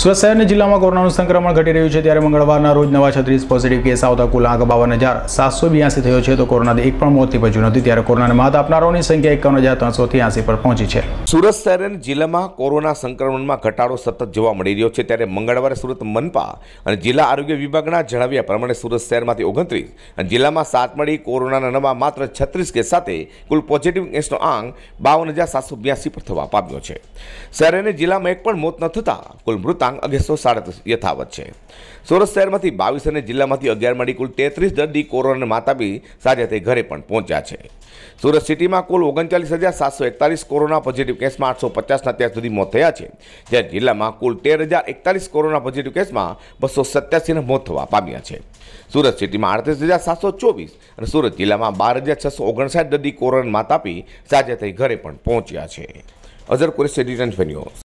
સુરત શહેરના જિલ્લામાં કોરોનાનું સંક્રમણ ઘટી રહ્યું છે ત્યારે મંગળવારના રોજ નવા છત્રીસ પોઝિટિવ કેસ આવતા કુલ આંક બાવન હજાર સાતસો બ્યાસી થયો છે તો કોરોનાથી એક પણ મોત નિપજ્યું નથી ત્યારે કોરોનાને માત આપનારાઓની સંખ્યા એકાવન હજાર ત્રણસો ત્યાસી પર પહોંચી છે સુરત શહેરના જિલ્લામાં કોરોના સંક્રમણમાં ઘટાડો સતત જોવા મળી રહ્યો છે ત્યારે મંગળવારે સુરત મનપા અને જિલ્લા આરોગ્ય વિભાગના જણાવ્યા પ્રમાણે સુરત શહેરમાંથી ઓગણત્રીસ અને જિલ્લામાં સાત મળી કોરોનાના નવા માત્ર છત્રીસ કેસ સાથે કુલ પોઝિટિવ કેસનો આંક બાવન હજાર સાતસો બ્યાસી પર થવા પામ્યો છે શહેર અને જિલ્લામાં એક પણ મોત ન થતાં કુલ મૃત સૂચકાંક અગિયારસો સાડત્રીસ યથાવત છે સુરત શહેરમાંથી બાવીસ અને જિલ્લામાંથી અગિયાર મળી કુલ તેત્રીસ દર્દી કોરોનાને માતાપી સાજા થઈ ઘરે પણ પહોંચ્યા છે સુરત સિટીમાં કુલ ઓગણચાલીસ હજાર સાતસો એકતાલીસ કોરોના પોઝિટિવ કેસમાં આઠસો પચાસના અત્યાર સુધી મોત થયા છે જ્યારે જિલ્લામાં કુલ તેર હજાર એકતાલીસ કોરોના પોઝિટિવ કેસમાં બસો સત્યાસીના મોત થવા પામ્યા છે સુરત સિટીમાં અડત્રીસ હજાર સાતસો ચોવીસ અને સુરત જિલ્લામાં બાર હજાર છસો ઓગણસાઠ દર્દી કોરોના માતાપી સાજા થઈ ઘરે પણ પહોંચ્યા છે અઝર કુરેશ ડિટન્સ બન્યો